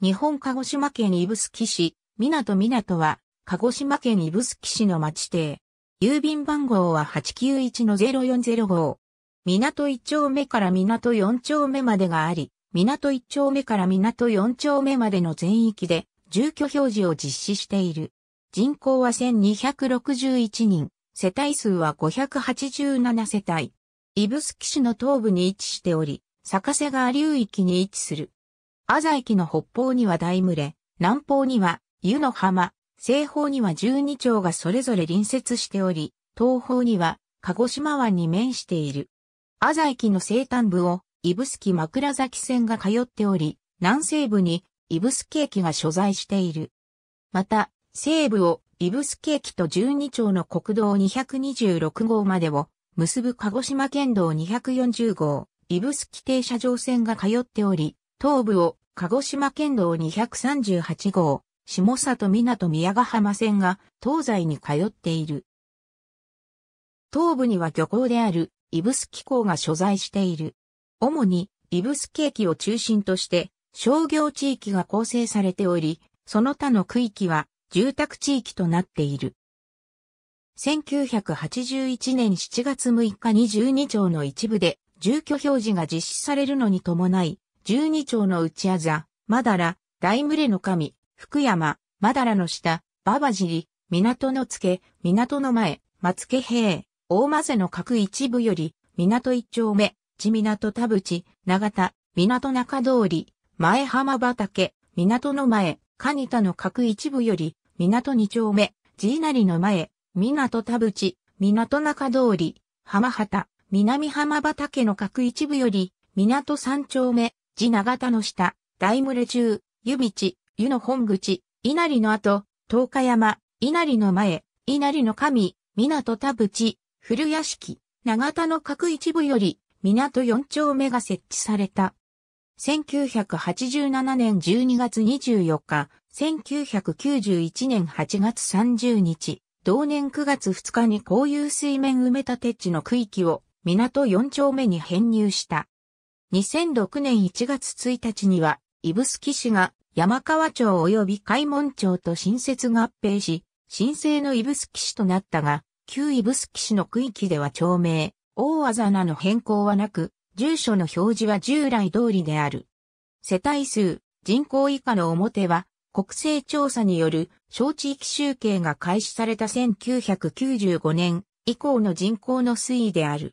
日本鹿児島県指宿市、港港は、鹿児島県指宿市の町邸。郵便番号は891-0405港1丁目から港4丁目までがあり、港1丁目から港4丁目までの全域で、住居表示を実施している。人口は1261人、世帯数は587世帯。指宿市の東部に位置しており、逆瀬川流域に位置する。朝駅の北方には大群れ、南方には湯の浜、西方には十二町がそれぞれ隣接しており、東方には鹿児島湾に面している。朝駅の西端部を指宿枕崎線が通っており、南西部に指宿駅が所在している。また、西部を指宿駅と十二町の国道226号までを結ぶ鹿児島県道240号、指宿停車場線が通っており、東部を鹿児島県道238号、下里港宮ヶ浜線が東西に通っている。東部には漁港である、イブス機港が所在している。主に、イス宿駅を中心として、商業地域が構成されており、その他の区域は、住宅地域となっている。1981年7月6日に12条の一部で、住居表示が実施されるのに伴い、十二町の内あざ、まだら、大群れの神、福山、まだらの下、馬場尻、港の付け、港の前、松家平、大混ぜの各一部より、港一丁目、地港田淵、長田、港中通り、前浜畑、港の前、蟹田の各一部より、港二丁目、地稲荷の前、港田淵、港中通り、浜畑、南浜畑の各一部より、港三丁目、地長田の下、大群れ中、湯道、湯の本口、稲荷の後、東海山、稲荷の前、稲荷の神、港田淵、古屋敷、長田の各一部より、港4丁目が設置された。1987年12月24日、1991年8月30日、同年9月2日に公有水面埋め立て地の区域を港4丁目に編入した。2006年1月1日には、イブスキ市が山川町及び海門町と新設合併し、新生のイブスキ市となったが、旧イブスキ市の区域では町名、大技名なの変更はなく、住所の表示は従来通りである。世帯数、人口以下の表は、国勢調査による小地域集計が開始された1995年以降の人口の推移である。